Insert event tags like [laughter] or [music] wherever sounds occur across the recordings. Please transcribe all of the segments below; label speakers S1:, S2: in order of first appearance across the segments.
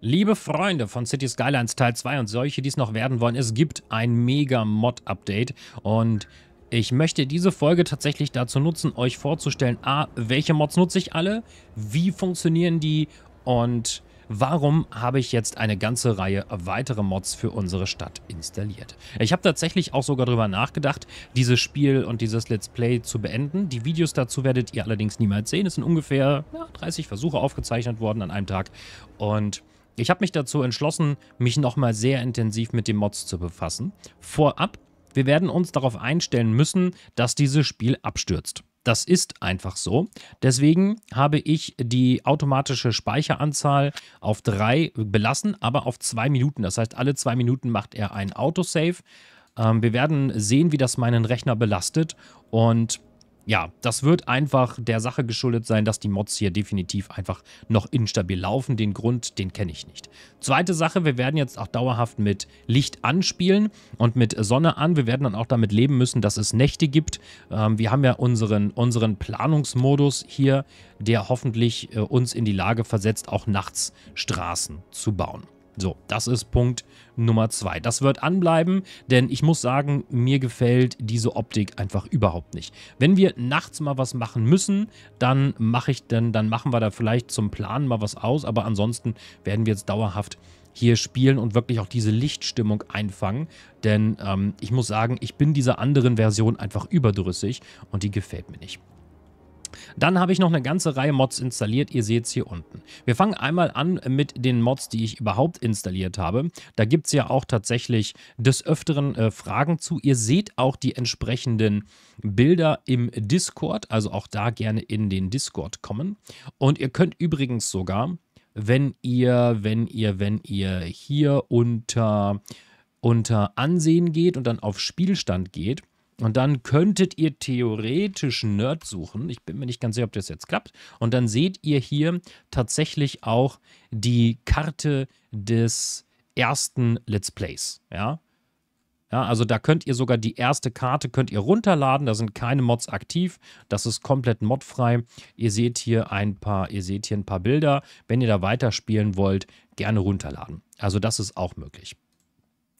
S1: Liebe Freunde von City Skylines Teil 2 und solche, die es noch werden wollen, es gibt ein Mega-Mod-Update und ich möchte diese Folge tatsächlich dazu nutzen, euch vorzustellen, a, welche Mods nutze ich alle, wie funktionieren die und warum habe ich jetzt eine ganze Reihe weiterer Mods für unsere Stadt installiert. Ich habe tatsächlich auch sogar darüber nachgedacht, dieses Spiel und dieses Let's Play zu beenden. Die Videos dazu werdet ihr allerdings niemals sehen. Es sind ungefähr ja, 30 Versuche aufgezeichnet worden an einem Tag und... Ich habe mich dazu entschlossen, mich nochmal sehr intensiv mit den Mods zu befassen. Vorab, wir werden uns darauf einstellen müssen, dass dieses Spiel abstürzt. Das ist einfach so. Deswegen habe ich die automatische Speicheranzahl auf drei belassen, aber auf zwei Minuten. Das heißt, alle zwei Minuten macht er ein Autosave. Ähm, wir werden sehen, wie das meinen Rechner belastet. Und ja, das wird einfach der Sache geschuldet sein, dass die Mods hier definitiv einfach noch instabil laufen. Den Grund, den kenne ich nicht. Zweite Sache, wir werden jetzt auch dauerhaft mit Licht anspielen und mit Sonne an. Wir werden dann auch damit leben müssen, dass es Nächte gibt. Ähm, wir haben ja unseren, unseren Planungsmodus hier, der hoffentlich äh, uns in die Lage versetzt, auch nachts Straßen zu bauen. So, das ist Punkt Nummer zwei. Das wird anbleiben, denn ich muss sagen, mir gefällt diese Optik einfach überhaupt nicht. Wenn wir nachts mal was machen müssen, dann mache ich dann, dann machen wir da vielleicht zum Planen mal was aus, aber ansonsten werden wir jetzt dauerhaft hier spielen und wirklich auch diese Lichtstimmung einfangen. Denn ähm, ich muss sagen, ich bin dieser anderen Version einfach überdrüssig und die gefällt mir nicht. Dann habe ich noch eine ganze Reihe Mods installiert, ihr seht es hier unten. Wir fangen einmal an mit den Mods, die ich überhaupt installiert habe. Da gibt es ja auch tatsächlich des Öfteren äh, Fragen zu. Ihr seht auch die entsprechenden Bilder im Discord, also auch da gerne in den Discord kommen. Und ihr könnt übrigens sogar, wenn ihr, wenn ihr, wenn ihr hier unter, unter Ansehen geht und dann auf Spielstand geht, und dann könntet ihr theoretisch Nerd suchen. Ich bin mir nicht ganz sicher, ob das jetzt klappt. Und dann seht ihr hier tatsächlich auch die Karte des ersten Let's Plays. Ja, ja, also da könnt ihr sogar die erste Karte könnt ihr runterladen. Da sind keine Mods aktiv. Das ist komplett modfrei. Ihr seht hier ein paar, ihr seht hier ein paar Bilder. Wenn ihr da weiterspielen wollt, gerne runterladen. Also das ist auch möglich.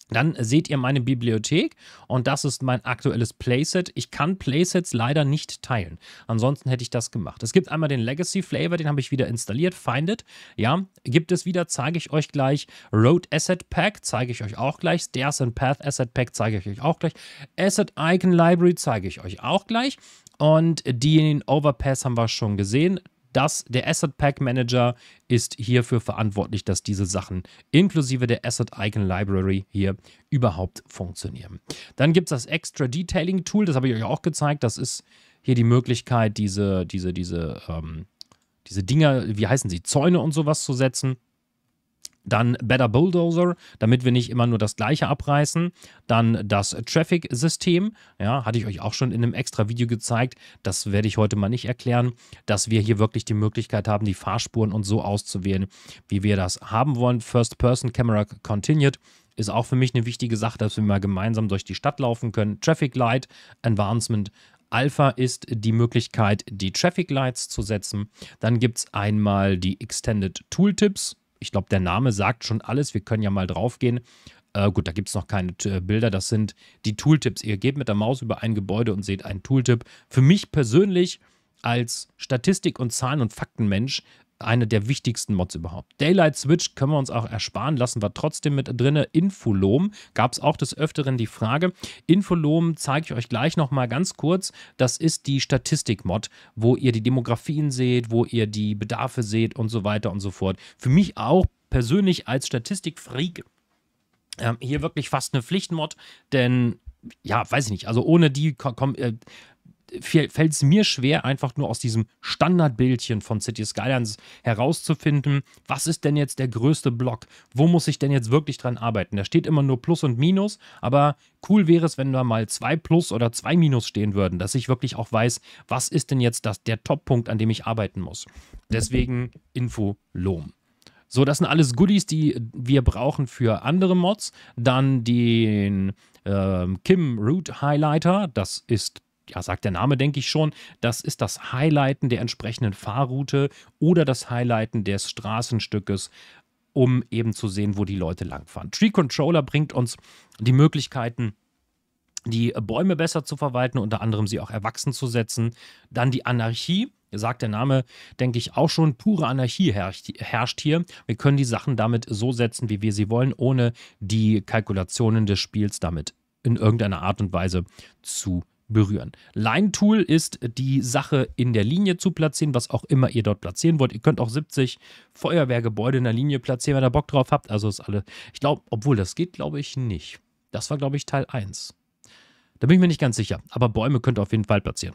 S1: Dann seht ihr meine Bibliothek und das ist mein aktuelles Playset. Ich kann Playsets leider nicht teilen. Ansonsten hätte ich das gemacht. Es gibt einmal den Legacy Flavor, den habe ich wieder installiert. Find it. Ja, gibt es wieder, zeige ich euch gleich. Road Asset Pack zeige ich euch auch gleich. Stairs and Path Asset Pack zeige ich euch auch gleich. Asset Icon Library zeige ich euch auch gleich. Und die in den Overpass haben wir schon gesehen dass der Asset Pack Manager ist hierfür verantwortlich, dass diese Sachen inklusive der Asset Icon Library hier überhaupt funktionieren. Dann gibt es das Extra Detailing Tool, das habe ich euch auch gezeigt. Das ist hier die Möglichkeit, diese, diese, diese, ähm, diese Dinger, wie heißen sie, Zäune und sowas zu setzen. Dann Better Bulldozer, damit wir nicht immer nur das Gleiche abreißen. Dann das Traffic-System, ja, hatte ich euch auch schon in einem extra Video gezeigt. Das werde ich heute mal nicht erklären, dass wir hier wirklich die Möglichkeit haben, die Fahrspuren und so auszuwählen, wie wir das haben wollen. First-Person-Camera Continued ist auch für mich eine wichtige Sache, dass wir mal gemeinsam durch die Stadt laufen können. Traffic Light, Advancement, Alpha ist die Möglichkeit, die Traffic Lights zu setzen. Dann gibt es einmal die Extended Tooltips ich glaube, der Name sagt schon alles. Wir können ja mal draufgehen. Äh, gut, da gibt es noch keine äh, Bilder. Das sind die Tooltips. Ihr geht mit der Maus über ein Gebäude und seht einen Tooltip. Für mich persönlich als Statistik- und Zahlen- und Faktenmensch eine der wichtigsten Mods überhaupt. Daylight Switch können wir uns auch ersparen, lassen wir trotzdem mit drin. Infolom gab es auch des Öfteren die Frage. Infolom zeige ich euch gleich nochmal ganz kurz. Das ist die Statistik-Mod, wo ihr die Demografien seht, wo ihr die Bedarfe seht und so weiter und so fort. Für mich auch persönlich als Statistikfreak ähm, hier wirklich fast eine Pflichtmod, denn ja, weiß ich nicht, also ohne die kommen. Äh, fällt es mir schwer, einfach nur aus diesem Standardbildchen von City Skylines herauszufinden, was ist denn jetzt der größte Block? Wo muss ich denn jetzt wirklich dran arbeiten? Da steht immer nur Plus und Minus, aber cool wäre es, wenn da mal zwei Plus oder zwei Minus stehen würden, dass ich wirklich auch weiß, was ist denn jetzt das, der Top-Punkt, an dem ich arbeiten muss. Deswegen Info Lohm. So, das sind alles Goodies, die wir brauchen für andere Mods. Dann den ähm, Kim Root Highlighter, das ist ja, sagt der Name, denke ich schon, das ist das Highlighten der entsprechenden Fahrroute oder das Highlighten des Straßenstückes, um eben zu sehen, wo die Leute langfahren. Tree Controller bringt uns die Möglichkeiten, die Bäume besser zu verwalten, unter anderem sie auch erwachsen zu setzen. Dann die Anarchie, sagt der Name, denke ich auch schon, pure Anarchie herrscht, hier. Wir können die Sachen damit so setzen, wie wir sie wollen, ohne die Kalkulationen des Spiels damit in irgendeiner Art und Weise zu berühren. Line Tool ist die Sache in der Linie zu platzieren, was auch immer ihr dort platzieren wollt. Ihr könnt auch 70 Feuerwehrgebäude in der Linie platzieren, wenn ihr Bock drauf habt. Also ist alle, ich glaube, obwohl das geht, glaube ich nicht. Das war, glaube ich, Teil 1. Da bin ich mir nicht ganz sicher. Aber Bäume könnt ihr auf jeden Fall platzieren.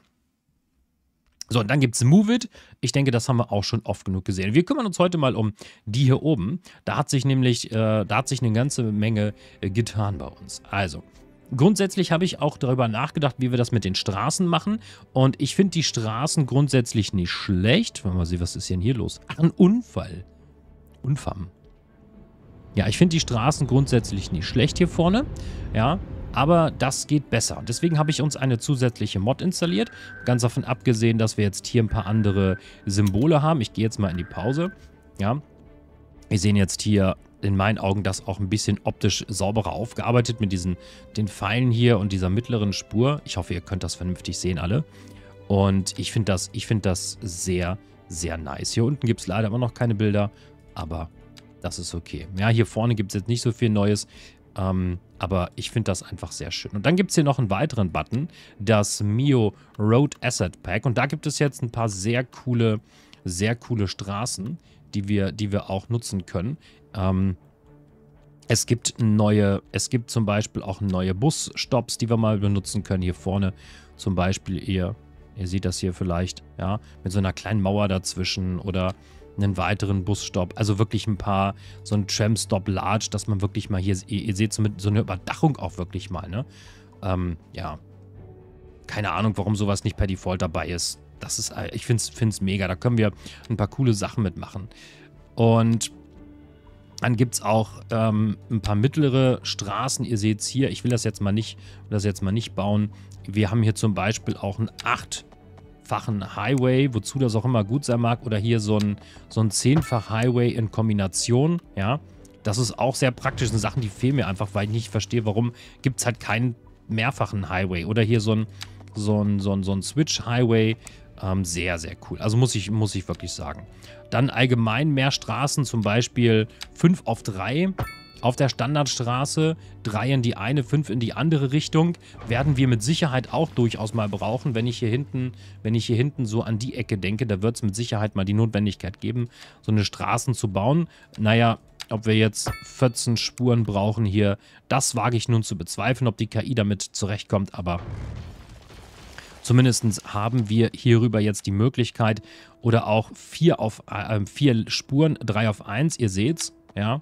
S1: So, und dann gibt es Move It. Ich denke, das haben wir auch schon oft genug gesehen. Wir kümmern uns heute mal um die hier oben. Da hat sich nämlich, äh, da hat sich eine ganze Menge äh, getan bei uns. Also, Grundsätzlich habe ich auch darüber nachgedacht, wie wir das mit den Straßen machen. Und ich finde die Straßen grundsätzlich nicht schlecht. Wollen wir Mal sehen, was ist denn hier los? Ach, ein Unfall. Unfam. Ja, ich finde die Straßen grundsätzlich nicht schlecht hier vorne. Ja, aber das geht besser. Deswegen habe ich uns eine zusätzliche Mod installiert. Ganz davon abgesehen, dass wir jetzt hier ein paar andere Symbole haben. Ich gehe jetzt mal in die Pause. Ja, wir sehen jetzt hier in meinen Augen das auch ein bisschen optisch sauberer aufgearbeitet mit diesen den Pfeilen hier und dieser mittleren Spur. Ich hoffe, ihr könnt das vernünftig sehen alle. Und ich finde das, ich das sehr, sehr nice. Hier unten gibt es leider immer noch keine Bilder, aber das ist okay. Ja, hier vorne gibt es jetzt nicht so viel Neues. Ähm, aber ich finde das einfach sehr schön. Und dann gibt es hier noch einen weiteren Button, das Mio Road Asset Pack. Und da gibt es jetzt ein paar sehr coole, sehr coole Straßen, die wir, die wir auch nutzen können. Ähm, es gibt neue, es gibt zum Beispiel auch neue Busstops, die wir mal benutzen können. Hier vorne zum Beispiel ihr, ihr seht das hier vielleicht, ja, mit so einer kleinen Mauer dazwischen oder einen weiteren Busstopp. Also wirklich ein paar, so ein Tramstop Large, dass man wirklich mal hier, ihr, ihr seht so, mit, so eine Überdachung auch wirklich mal, ne? Ähm, ja. Keine Ahnung, warum sowas nicht per Default dabei ist das ist, äh, ich finde es mega. Da können wir ein paar coole Sachen mitmachen. Und dann gibt es auch ähm, ein paar mittlere Straßen. Ihr seht es hier, ich will das jetzt mal nicht, das jetzt mal nicht bauen. Wir haben hier zum Beispiel auch einen 8-fachen Highway, wozu das auch immer gut sein mag. Oder hier so ein, so ein 10-fach Highway in Kombination, ja. Das ist auch sehr praktisch. Das sind Sachen, die fehlen mir einfach, weil ich nicht verstehe, warum gibt es halt keinen mehrfachen Highway. Oder hier so ein, so ein, so ein, so ein Switch-Highway ähm, sehr, sehr cool. Also muss ich, muss ich wirklich sagen. Dann allgemein mehr Straßen, zum Beispiel 5 auf 3. Auf der Standardstraße, 3 in die eine, 5 in die andere Richtung, werden wir mit Sicherheit auch durchaus mal brauchen. Wenn ich hier hinten, wenn ich hier hinten so an die Ecke denke, da wird es mit Sicherheit mal die Notwendigkeit geben, so eine Straßen zu bauen. Naja, ob wir jetzt 14 Spuren brauchen hier, das wage ich nun zu bezweifeln, ob die KI damit zurechtkommt, aber Zumindest haben wir hierüber jetzt die Möglichkeit oder auch vier, auf, äh, vier Spuren, drei auf eins, ihr seht's, ja.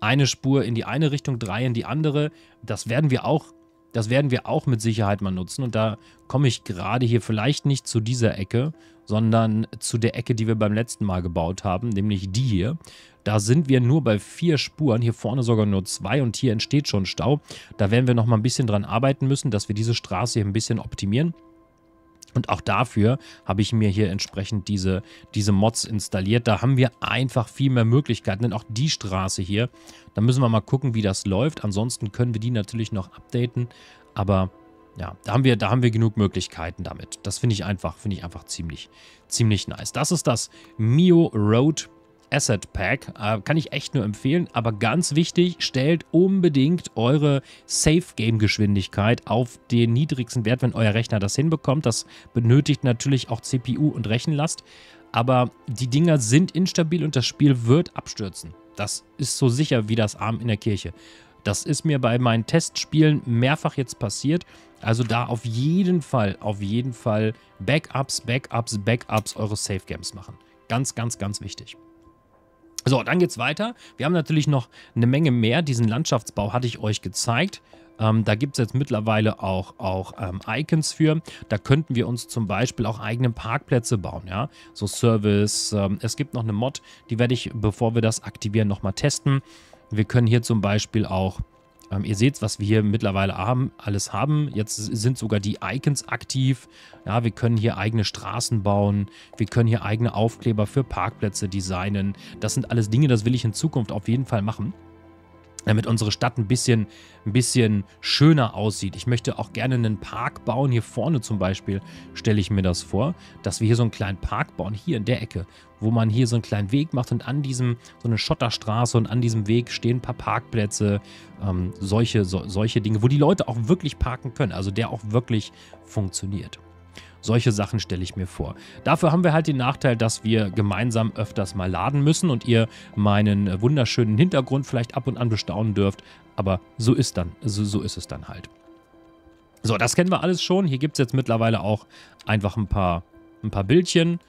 S1: Eine Spur in die eine Richtung, drei in die andere. Das werden wir auch, das werden wir auch mit Sicherheit mal nutzen. Und da komme ich gerade hier vielleicht nicht zu dieser Ecke, sondern zu der Ecke, die wir beim letzten Mal gebaut haben, nämlich die hier. Da sind wir nur bei vier Spuren, hier vorne sogar nur zwei und hier entsteht schon Stau. Da werden wir nochmal ein bisschen dran arbeiten müssen, dass wir diese Straße hier ein bisschen optimieren. Und auch dafür habe ich mir hier entsprechend diese, diese Mods installiert. Da haben wir einfach viel mehr Möglichkeiten, denn auch die Straße hier, da müssen wir mal gucken, wie das läuft. Ansonsten können wir die natürlich noch updaten, aber ja, da haben wir, da haben wir genug Möglichkeiten damit. Das finde ich einfach, finde ich einfach ziemlich, ziemlich nice. Das ist das Mio Road Asset Pack. Äh, kann ich echt nur empfehlen. Aber ganz wichtig, stellt unbedingt eure Safe-Game-Geschwindigkeit auf den niedrigsten Wert, wenn euer Rechner das hinbekommt. Das benötigt natürlich auch CPU und Rechenlast. Aber die Dinger sind instabil und das Spiel wird abstürzen. Das ist so sicher wie das Arm in der Kirche. Das ist mir bei meinen Testspielen mehrfach jetzt passiert. Also da auf jeden Fall, auf jeden Fall Backups, Backups, Backups eure Safe Games machen. Ganz, ganz, ganz wichtig. So, dann geht's weiter. Wir haben natürlich noch eine Menge mehr. Diesen Landschaftsbau hatte ich euch gezeigt. Ähm, da gibt es jetzt mittlerweile auch, auch ähm, Icons für. Da könnten wir uns zum Beispiel auch eigene Parkplätze bauen, ja. So Service. Ähm, es gibt noch eine Mod, die werde ich, bevor wir das aktivieren, nochmal testen. Wir können hier zum Beispiel auch ähm, ihr seht, was wir hier mittlerweile haben, alles haben. Jetzt sind sogar die Icons aktiv. Ja, wir können hier eigene Straßen bauen. Wir können hier eigene Aufkleber für Parkplätze designen. Das sind alles Dinge, das will ich in Zukunft auf jeden Fall machen damit unsere Stadt ein bisschen, ein bisschen schöner aussieht. Ich möchte auch gerne einen Park bauen. Hier vorne zum Beispiel stelle ich mir das vor, dass wir hier so einen kleinen Park bauen, hier in der Ecke, wo man hier so einen kleinen Weg macht und an diesem, so eine Schotterstraße und an diesem Weg stehen ein paar Parkplätze, ähm, solche, so, solche Dinge, wo die Leute auch wirklich parken können. Also der auch wirklich funktioniert. Solche Sachen stelle ich mir vor. Dafür haben wir halt den Nachteil, dass wir gemeinsam öfters mal laden müssen und ihr meinen wunderschönen Hintergrund vielleicht ab und an bestaunen dürft. Aber so ist dann, so, so ist es dann halt. So, das kennen wir alles schon. Hier gibt es jetzt mittlerweile auch einfach ein paar, ein paar Bildchen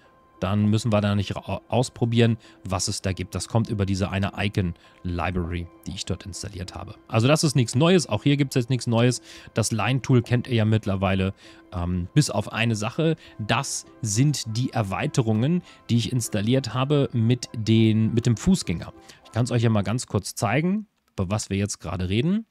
S1: dann müssen wir da nicht ausprobieren, was es da gibt. Das kommt über diese eine Icon-Library, die ich dort installiert habe. Also das ist nichts Neues. Auch hier gibt es jetzt nichts Neues. Das Line-Tool kennt ihr ja mittlerweile. Ähm, bis auf eine Sache. Das sind die Erweiterungen, die ich installiert habe mit, den, mit dem Fußgänger. Ich kann es euch ja mal ganz kurz zeigen, über was wir jetzt gerade reden.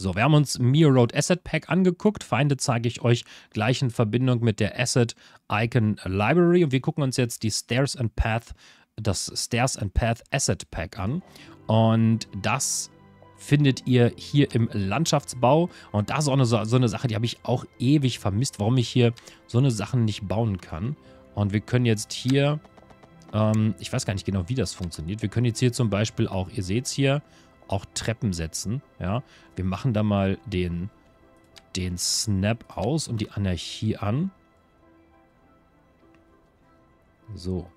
S1: So, wir haben uns Mio Road Asset Pack angeguckt. Feinde zeige ich euch gleich in Verbindung mit der Asset Icon Library. Und wir gucken uns jetzt die Stairs and Path, das Stairs and Path Asset Pack an. Und das findet ihr hier im Landschaftsbau. Und das ist auch eine, so eine Sache, die habe ich auch ewig vermisst, warum ich hier so eine Sachen nicht bauen kann. Und wir können jetzt hier, ähm, ich weiß gar nicht genau, wie das funktioniert. Wir können jetzt hier zum Beispiel auch, ihr seht es hier, auch Treppen setzen. Ja, wir machen da mal den, den Snap aus und die Anarchie an. So.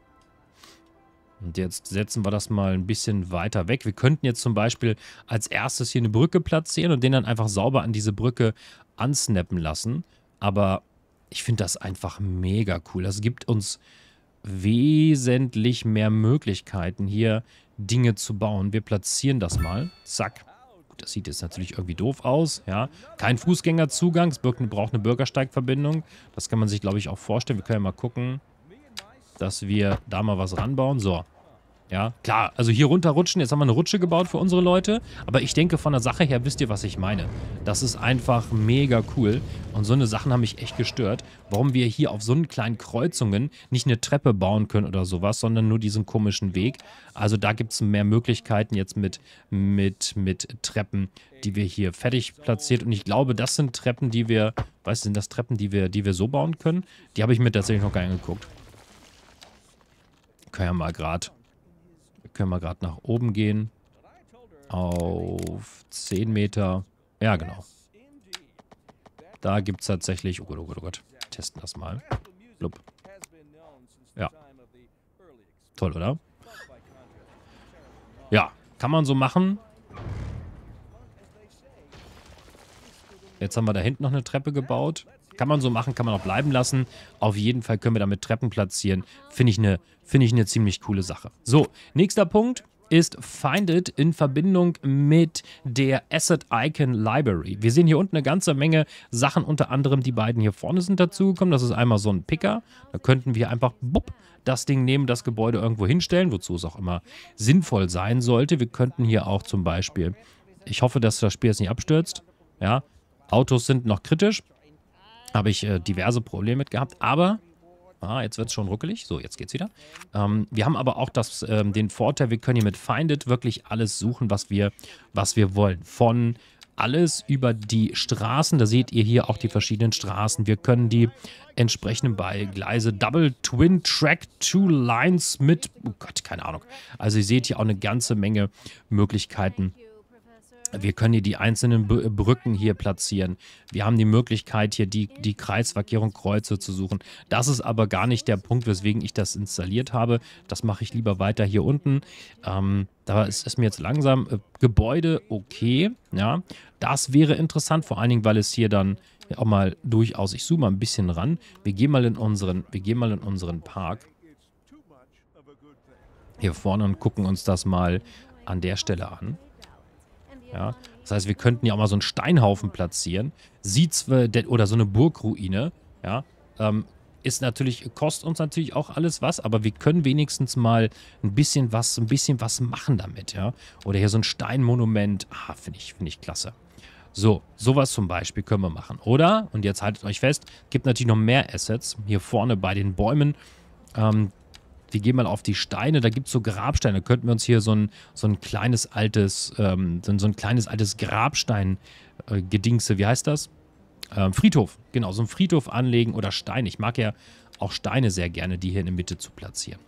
S1: Und jetzt setzen wir das mal ein bisschen weiter weg. Wir könnten jetzt zum Beispiel als erstes hier eine Brücke platzieren und den dann einfach sauber an diese Brücke ansnappen lassen. Aber ich finde das einfach mega cool. Das gibt uns wesentlich mehr Möglichkeiten hier Dinge zu bauen. Wir platzieren das mal. Zack. das sieht jetzt natürlich irgendwie doof aus. Ja, Kein Fußgängerzugang. Es braucht eine Bürgersteigverbindung. Das kann man sich, glaube ich, auch vorstellen. Wir können ja mal gucken, dass wir da mal was ranbauen. So, ja, klar, also hier runterrutschen, jetzt haben wir eine Rutsche gebaut für unsere Leute, aber ich denke von der Sache her wisst ihr, was ich meine. Das ist einfach mega cool und so eine Sachen haben mich echt gestört, warum wir hier auf so einen kleinen Kreuzungen nicht eine Treppe bauen können oder sowas, sondern nur diesen komischen Weg. Also da gibt es mehr Möglichkeiten jetzt mit, mit, mit Treppen, die wir hier fertig platziert und ich glaube, das sind Treppen, die wir, weißt du, sind das Treppen, die wir, die wir so bauen können? Die habe ich mir tatsächlich noch gar nicht angeguckt. Kann ja mal gerade können wir gerade nach oben gehen. Auf 10 Meter. Ja, genau. Da gibt es tatsächlich... Oh Gott, oh Gott, oh Gott. Testen das mal. Blub. Ja. Toll, oder? Ja, kann man so machen. Jetzt haben wir da hinten noch eine Treppe gebaut. Kann man so machen, kann man auch bleiben lassen. Auf jeden Fall können wir damit Treppen platzieren. Finde ich eine find ne ziemlich coole Sache. So, nächster Punkt ist Find It in Verbindung mit der Asset Icon Library. Wir sehen hier unten eine ganze Menge Sachen, unter anderem die beiden hier vorne sind dazugekommen. Das ist einmal so ein Picker. Da könnten wir einfach bupp, das Ding nehmen, das Gebäude irgendwo hinstellen, wozu es auch immer sinnvoll sein sollte. Wir könnten hier auch zum Beispiel, ich hoffe, dass das Spiel jetzt nicht abstürzt. Ja, Autos sind noch kritisch habe ich äh, diverse Probleme mit gehabt, aber Ah, jetzt wird es schon ruckelig. So, jetzt geht's wieder. Ähm, wir haben aber auch das, ähm, den Vorteil, wir können hier mit Finded wirklich alles suchen, was wir, was wir wollen. Von alles über die Straßen. Da seht ihr hier auch die verschiedenen Straßen. Wir können die entsprechenden Beigleise Double Twin Track Two Lines mit... Oh Gott, keine Ahnung. Also ihr seht hier auch eine ganze Menge Möglichkeiten, wir können hier die einzelnen Brücken hier platzieren. Wir haben die Möglichkeit, hier die, die und Kreuze zu suchen. Das ist aber gar nicht der Punkt, weswegen ich das installiert habe. Das mache ich lieber weiter hier unten. Ähm, da ist es mir jetzt langsam. Äh, Gebäude, okay. Ja, das wäre interessant, vor allen Dingen, weil es hier dann auch mal durchaus, ich zoome mal ein bisschen ran. Wir gehen mal in unseren, wir gehen mal in unseren Park. Hier vorne und gucken uns das mal an der Stelle an. Ja? Das heißt, wir könnten ja auch mal so einen Steinhaufen platzieren. Sieht zwar äh, oder so eine Burgruine. Ja? Ähm, ist natürlich, kostet uns natürlich auch alles was, aber wir können wenigstens mal ein bisschen was, ein bisschen was machen damit, ja. Oder hier so ein Steinmonument. Ah, finde ich, finde ich klasse. So, sowas zum Beispiel können wir machen. Oder, und jetzt haltet euch fest, gibt natürlich noch mehr Assets hier vorne bei den Bäumen. Ähm, wir gehen mal auf die Steine, da gibt es so Grabsteine. Da könnten wir uns hier so ein, so ein kleines altes, ähm, so, ein, so ein kleines altes Grabstein-Gedingse, äh, wie heißt das? Ähm, Friedhof, genau, so ein Friedhof anlegen oder Stein. Ich mag ja auch Steine sehr gerne, die hier in der Mitte zu platzieren.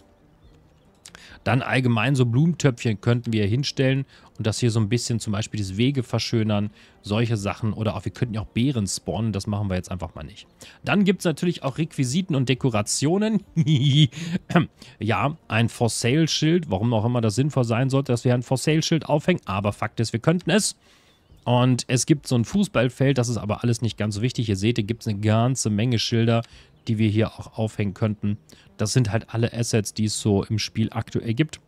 S1: Dann allgemein so Blumentöpfchen könnten wir hinstellen und das hier so ein bisschen zum Beispiel das Wege verschönern, solche Sachen. Oder auch wir könnten ja auch Beeren spawnen, das machen wir jetzt einfach mal nicht. Dann gibt es natürlich auch Requisiten und Dekorationen. [laughs] ja, ein For Sale Schild, warum auch immer das sinnvoll sein sollte, dass wir ein For Sale Schild aufhängen. Aber Fakt ist, wir könnten es. Und es gibt so ein Fußballfeld, das ist aber alles nicht ganz so wichtig. Ihr seht, hier gibt es eine ganze Menge Schilder, die wir hier auch aufhängen könnten. Das sind halt alle Assets, die es so im Spiel aktuell gibt.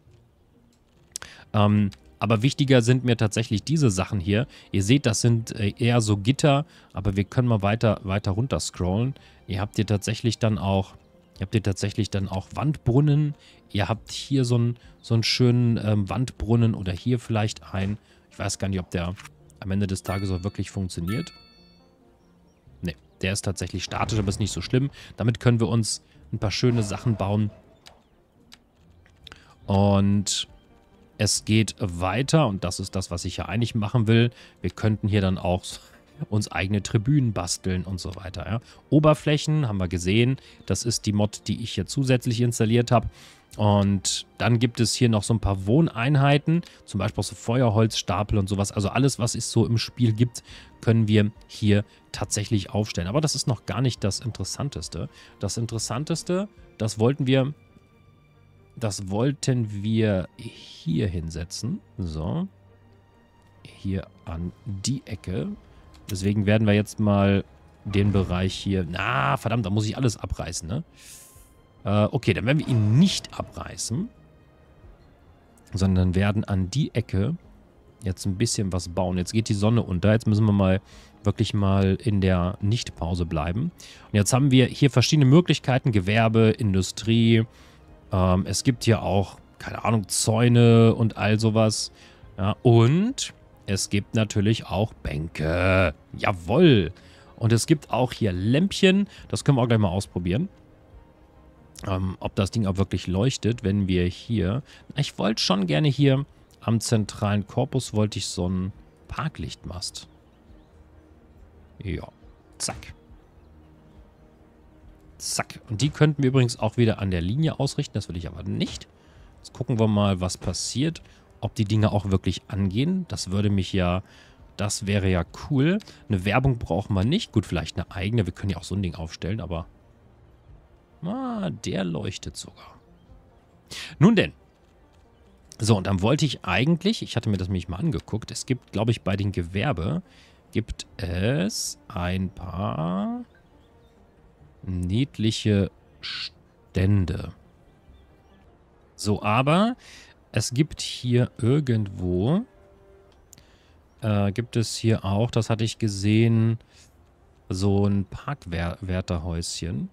S1: Ähm, aber wichtiger sind mir tatsächlich diese Sachen hier. Ihr seht, das sind äh, eher so Gitter, aber wir können mal weiter, weiter runter scrollen. Ihr habt hier tatsächlich dann auch, ihr habt hier tatsächlich dann auch Wandbrunnen. Ihr habt hier so einen, so einen schönen ähm, Wandbrunnen oder hier vielleicht einen. Ich weiß gar nicht, ob der am Ende des Tages auch wirklich funktioniert. Ne, der ist tatsächlich statisch, aber ist nicht so schlimm. Damit können wir uns ein paar schöne Sachen bauen. Und es geht weiter und das ist das, was ich hier eigentlich machen will. Wir könnten hier dann auch uns eigene Tribünen basteln und so weiter. Ja. Oberflächen haben wir gesehen. Das ist die Mod, die ich hier zusätzlich installiert habe. Und dann gibt es hier noch so ein paar Wohneinheiten, zum Beispiel auch so Feuerholzstapel und sowas. Also alles, was es so im Spiel gibt, können wir hier tatsächlich aufstellen. Aber das ist noch gar nicht das Interessanteste. Das Interessanteste, das wollten wir, das wollten wir hier hinsetzen. So, hier an die Ecke. Deswegen werden wir jetzt mal den Bereich hier... Na, verdammt, da muss ich alles abreißen, ne? Äh, okay, dann werden wir ihn nicht abreißen. Sondern werden an die Ecke jetzt ein bisschen was bauen. Jetzt geht die Sonne unter. Jetzt müssen wir mal wirklich mal in der Nichtpause bleiben. Und jetzt haben wir hier verschiedene Möglichkeiten. Gewerbe, Industrie. Ähm, es gibt hier auch, keine Ahnung, Zäune und all sowas. Ja, und es gibt natürlich auch Bänke. Jawoll. Und es gibt auch hier Lämpchen. Das können wir auch gleich mal ausprobieren. Ähm, ob das Ding auch wirklich leuchtet, wenn wir hier... Ich wollte schon gerne hier am zentralen Korpus wollte ich so einen Parklichtmast. Ja. Zack. Zack. Und die könnten wir übrigens auch wieder an der Linie ausrichten. Das will ich aber nicht. Jetzt gucken wir mal, was passiert ob die Dinge auch wirklich angehen. Das würde mich ja, das wäre ja cool. Eine Werbung brauchen wir nicht. Gut, vielleicht eine eigene. Wir können ja auch so ein Ding aufstellen, aber... Ah, der leuchtet sogar. Nun denn. So, und dann wollte ich eigentlich, ich hatte mir das nämlich mal angeguckt, es gibt, glaube ich, bei den Gewerbe gibt es ein paar niedliche Stände. So, aber es gibt hier irgendwo, äh, gibt es hier auch, das hatte ich gesehen, so ein Parkwärterhäuschen.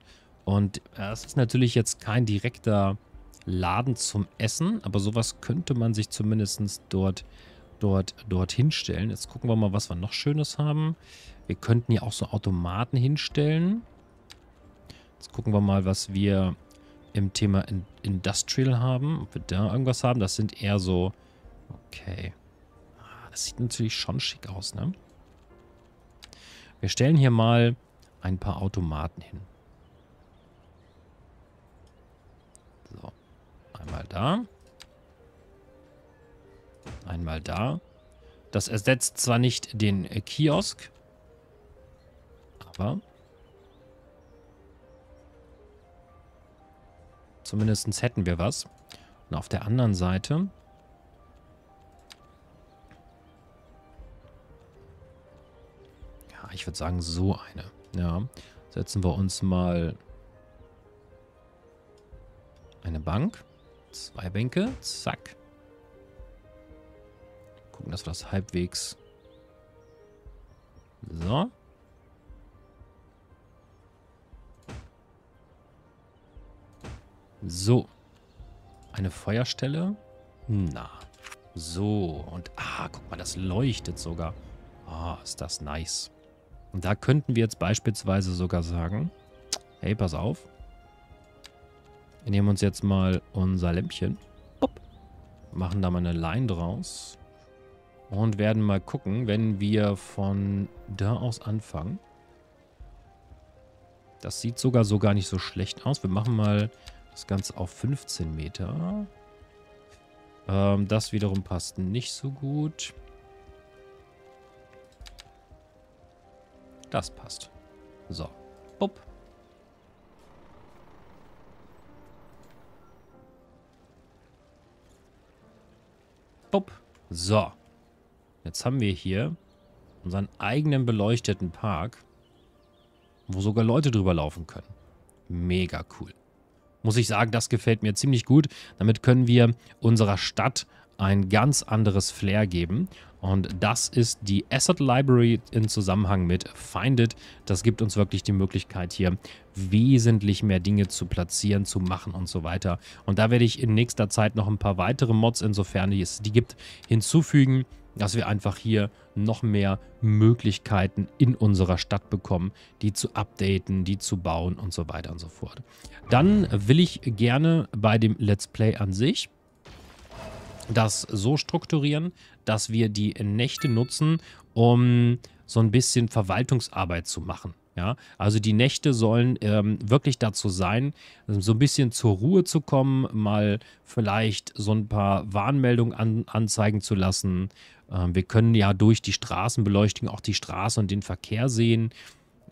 S1: Und äh, es ist natürlich jetzt kein direkter Laden zum Essen, aber sowas könnte man sich zumindest dort, dort, dort hinstellen. Jetzt gucken wir mal, was wir noch Schönes haben. Wir könnten hier auch so Automaten hinstellen. Jetzt gucken wir mal, was wir im Thema Industrial haben, ob wir da irgendwas haben. Das sind eher so... Okay. Ah, das sieht natürlich schon schick aus, ne? Wir stellen hier mal ein paar Automaten hin. So. Einmal da. Einmal da. Das ersetzt zwar nicht den Kiosk, aber Zumindest hätten wir was. Und auf der anderen Seite... Ja, ich würde sagen, so eine. Ja, setzen wir uns mal eine Bank. Zwei Bänke. Zack. Gucken, dass wir das halbwegs... So. So. Eine Feuerstelle? Na. So. Und ah, guck mal, das leuchtet sogar. Ah, ist das nice. Und da könnten wir jetzt beispielsweise sogar sagen, hey, pass auf. Wir nehmen uns jetzt mal unser Lämpchen. Pop. Machen da mal eine Line draus. Und werden mal gucken, wenn wir von da aus anfangen. Das sieht sogar so gar nicht so schlecht aus. Wir machen mal das Ganze auf 15 Meter. Ähm, das wiederum passt nicht so gut. Das passt. So. Bupp. Bupp. So. Jetzt haben wir hier unseren eigenen beleuchteten Park, wo sogar Leute drüber laufen können. Mega cool muss ich sagen, das gefällt mir ziemlich gut. Damit können wir unserer Stadt ein ganz anderes Flair geben. Und das ist die Asset Library in Zusammenhang mit Findit. Das gibt uns wirklich die Möglichkeit, hier wesentlich mehr Dinge zu platzieren, zu machen und so weiter. Und da werde ich in nächster Zeit noch ein paar weitere Mods, insofern es die gibt, hinzufügen dass wir einfach hier noch mehr Möglichkeiten in unserer Stadt bekommen, die zu updaten, die zu bauen und so weiter und so fort. Dann will ich gerne bei dem Let's Play an sich das so strukturieren, dass wir die Nächte nutzen, um so ein bisschen Verwaltungsarbeit zu machen. Ja, also die Nächte sollen ähm, wirklich dazu sein, so ein bisschen zur Ruhe zu kommen, mal vielleicht so ein paar Warnmeldungen an, anzeigen zu lassen, ähm, wir können ja durch die Straßenbeleuchtung auch die Straße und den Verkehr sehen.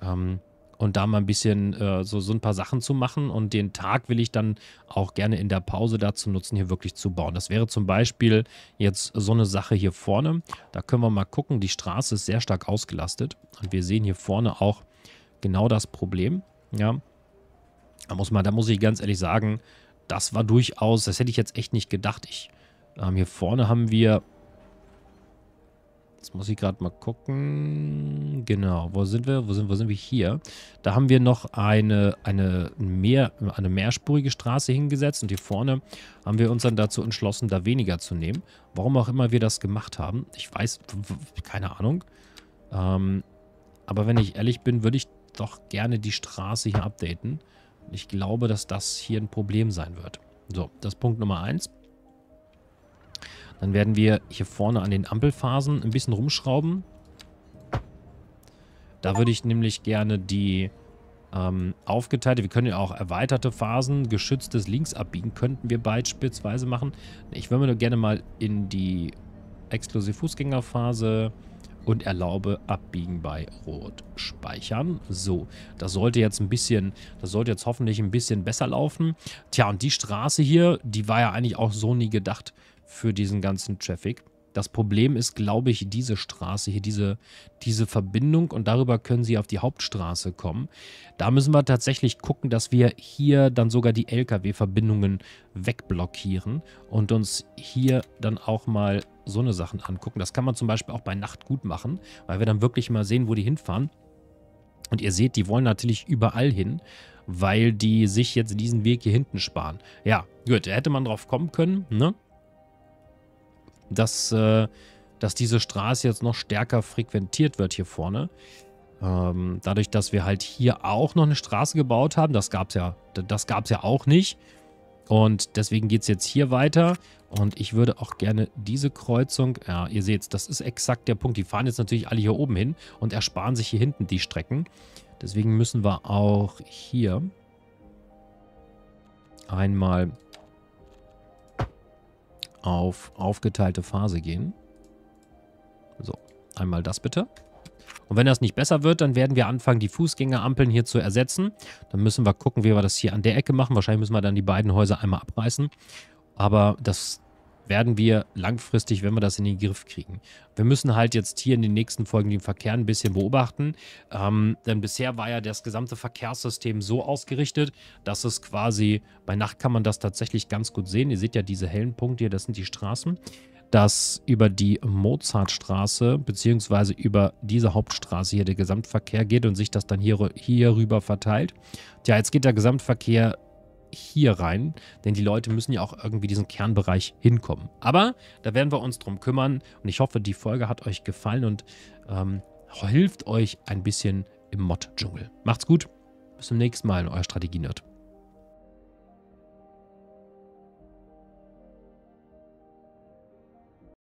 S1: Ähm, und da mal ein bisschen äh, so, so ein paar Sachen zu machen. Und den Tag will ich dann auch gerne in der Pause dazu nutzen, hier wirklich zu bauen. Das wäre zum Beispiel jetzt so eine Sache hier vorne. Da können wir mal gucken, die Straße ist sehr stark ausgelastet. Und wir sehen hier vorne auch genau das Problem. Ja, da muss, man, da muss ich ganz ehrlich sagen, das war durchaus, das hätte ich jetzt echt nicht gedacht. Ich, ähm, hier vorne haben wir Jetzt muss ich gerade mal gucken. Genau, wo sind wir? Wo sind, wo sind wir hier? Da haben wir noch eine, eine, mehr, eine mehrspurige Straße hingesetzt und hier vorne haben wir uns dann dazu entschlossen, da weniger zu nehmen. Warum auch immer wir das gemacht haben. Ich weiß, keine Ahnung. Ähm, aber wenn ich ehrlich bin, würde ich doch gerne die Straße hier updaten. Ich glaube, dass das hier ein Problem sein wird. So, das ist Punkt Nummer 1. Dann werden wir hier vorne an den Ampelphasen ein bisschen rumschrauben. Da würde ich nämlich gerne die ähm, aufgeteilte, wir können ja auch erweiterte Phasen, geschütztes Links abbiegen, könnten wir beispielsweise machen. Ich würde mir gerne mal in die exklusiv Fußgängerphase und erlaube Abbiegen bei Rot speichern. So, das sollte jetzt ein bisschen, das sollte jetzt hoffentlich ein bisschen besser laufen. Tja, und die Straße hier, die war ja eigentlich auch so nie gedacht für diesen ganzen Traffic. Das Problem ist, glaube ich, diese Straße hier, diese, diese Verbindung und darüber können sie auf die Hauptstraße kommen. Da müssen wir tatsächlich gucken, dass wir hier dann sogar die LKW-Verbindungen wegblockieren und uns hier dann auch mal so eine Sachen angucken. Das kann man zum Beispiel auch bei Nacht gut machen, weil wir dann wirklich mal sehen, wo die hinfahren. Und ihr seht, die wollen natürlich überall hin, weil die sich jetzt diesen Weg hier hinten sparen. Ja, gut, da hätte man drauf kommen können, ne? dass, äh, dass diese Straße jetzt noch stärker frequentiert wird hier vorne. Ähm, dadurch, dass wir halt hier auch noch eine Straße gebaut haben, das gab es ja, das gab's ja auch nicht. Und deswegen geht es jetzt hier weiter. Und ich würde auch gerne diese Kreuzung, ja, ihr seht, das ist exakt der Punkt. Die fahren jetzt natürlich alle hier oben hin und ersparen sich hier hinten die Strecken. Deswegen müssen wir auch hier einmal auf aufgeteilte Phase gehen. So, einmal das bitte. Und wenn das nicht besser wird, dann werden wir anfangen, die Fußgängerampeln hier zu ersetzen. Dann müssen wir gucken, wie wir das hier an der Ecke machen. Wahrscheinlich müssen wir dann die beiden Häuser einmal abreißen. Aber das werden wir langfristig, wenn wir das in den Griff kriegen. Wir müssen halt jetzt hier in den nächsten Folgen den Verkehr ein bisschen beobachten, ähm, denn bisher war ja das gesamte Verkehrssystem so ausgerichtet, dass es quasi, bei Nacht kann man das tatsächlich ganz gut sehen. Ihr seht ja diese hellen Punkte hier, das sind die Straßen dass über die Mozartstraße bzw. über diese Hauptstraße hier der Gesamtverkehr geht und sich das dann hier, hier rüber verteilt. Tja, jetzt geht der Gesamtverkehr hier rein, denn die Leute müssen ja auch irgendwie diesen Kernbereich hinkommen. Aber da werden wir uns drum kümmern und ich hoffe, die Folge hat euch gefallen und ähm, hilft euch ein bisschen im Mod-Dschungel. Macht's gut, bis zum nächsten Mal, euer Strategienerd.